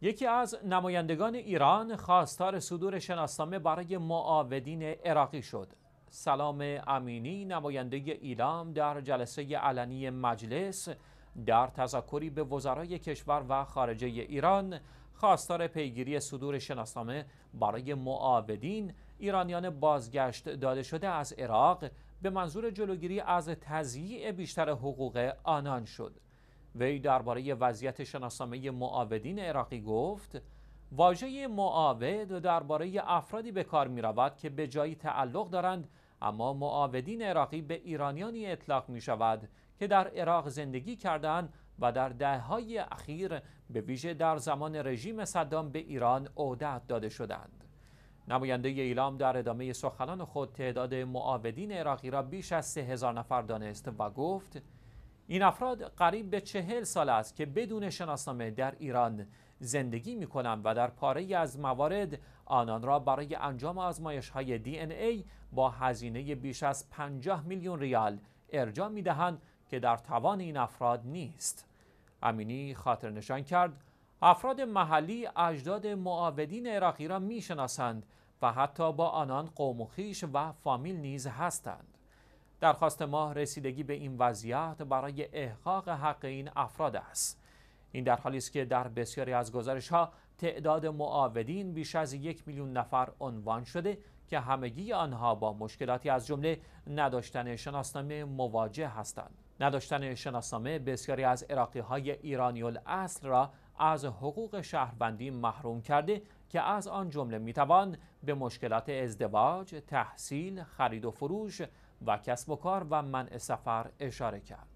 یکی از نمایندگان ایران خواستار صدور شناسنامه برای معاودین عراقی شد. سلام امینی نماینده ایلام در جلسه علنی مجلس در تذکری به وزرای کشور و خارجه ایران خواستار پیگیری صدور شناسنامه برای معاودین ایرانیان بازگشت داده شده از عراق به منظور جلوگیری از تضییع بیشتر حقوق آنان شد. وی درباره وضعیت شناسنامه معاودین عراقی گفت واژه معاود درباره افرادی به کار می رود که به جایی تعلق دارند اما معاودین عراقی به ایرانیانی اطلاق می شود که در عراق زندگی کردند و در دههای اخیر به ویژه در زمان رژیم صدام به ایران عودت داده شدند نماینده ایلام در ادامه سخنان خود تعداد معاودین عراقی را بیش از سه هزار نفر دانست و گفت این افراد قریب به چهل سال است که بدون شناسنامه در ایران زندگی می کنند و در پاره از موارد آنان را برای انجام آزمایش های دی این ای با هزینه بیش از 50 میلیون ریال ارجا می دهند که در توان این افراد نیست. امینی خاطر نشان کرد افراد محلی اجداد معاودین عراقی را می شناسند و حتی با آنان قوم و و فامیل نیز هستند. درخواست ما رسیدگی به این وضعیت برای احقاق حق این افراد است این در حالی است که در بسیاری از گزارش ها تعداد معاودین بیش از یک میلیون نفر عنوان شده که همگی آنها با مشکلاتی از جمله نداشتن شناسنامه مواجه هستند نداشتن شناسنامه بسیاری از عراقی های ایرانی الاصل را از حقوق شهروندی محروم کرده که از آن جمله میتوان به مشکلات ازدواج، تحصیل، خرید و فروش، و کسب و کار و منع سفر اشاره کرد.